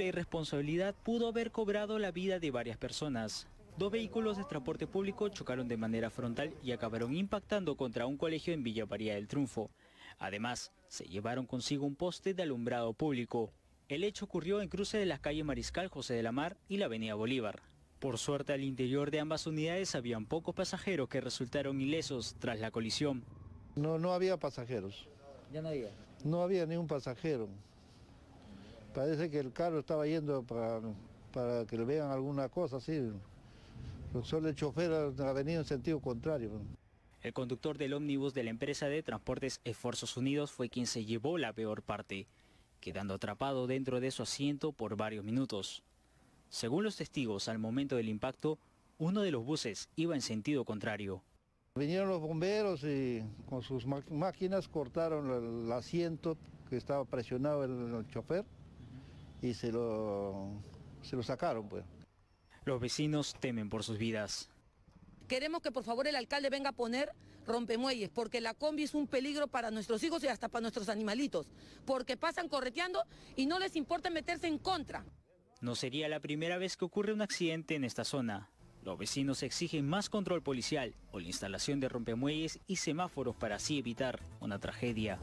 La irresponsabilidad pudo haber cobrado la vida de varias personas. Dos vehículos de transporte público chocaron de manera frontal y acabaron impactando contra un colegio en Villa María del Triunfo. Además, se llevaron consigo un poste de alumbrado público. El hecho ocurrió en cruce de las calles Mariscal José de la Mar y la Avenida Bolívar. Por suerte, al interior de ambas unidades habían pocos pasajeros que resultaron ilesos tras la colisión. No, no había pasajeros. ¿Ya no No había ni un pasajero. Parece que el carro estaba yendo para, que le vean alguna cosa así. Solo el chofer ha venido en sentido contrario. El conductor del ómnibus de la empresa de transportes Esfuerzos Unidos fue quien se llevó la peor parte, quedando atrapado dentro de su asiento por varios minutos. Según los testigos, al momento del impacto, uno de los buses iba en sentido contrario. Vinieron los bomberos y con sus máquinas cortaron el asiento que estaba presionado el chofer y se lo, se lo sacaron. pues. Los vecinos temen por sus vidas. Queremos que por favor el alcalde venga a poner rompemuelles, porque la combi es un peligro para nuestros hijos y hasta para nuestros animalitos, porque pasan correteando y no les importa meterse en contra. No sería la primera vez que ocurre un accidente en esta zona. Los vecinos exigen más control policial o la instalación de rompemuelles y semáforos para así evitar una tragedia.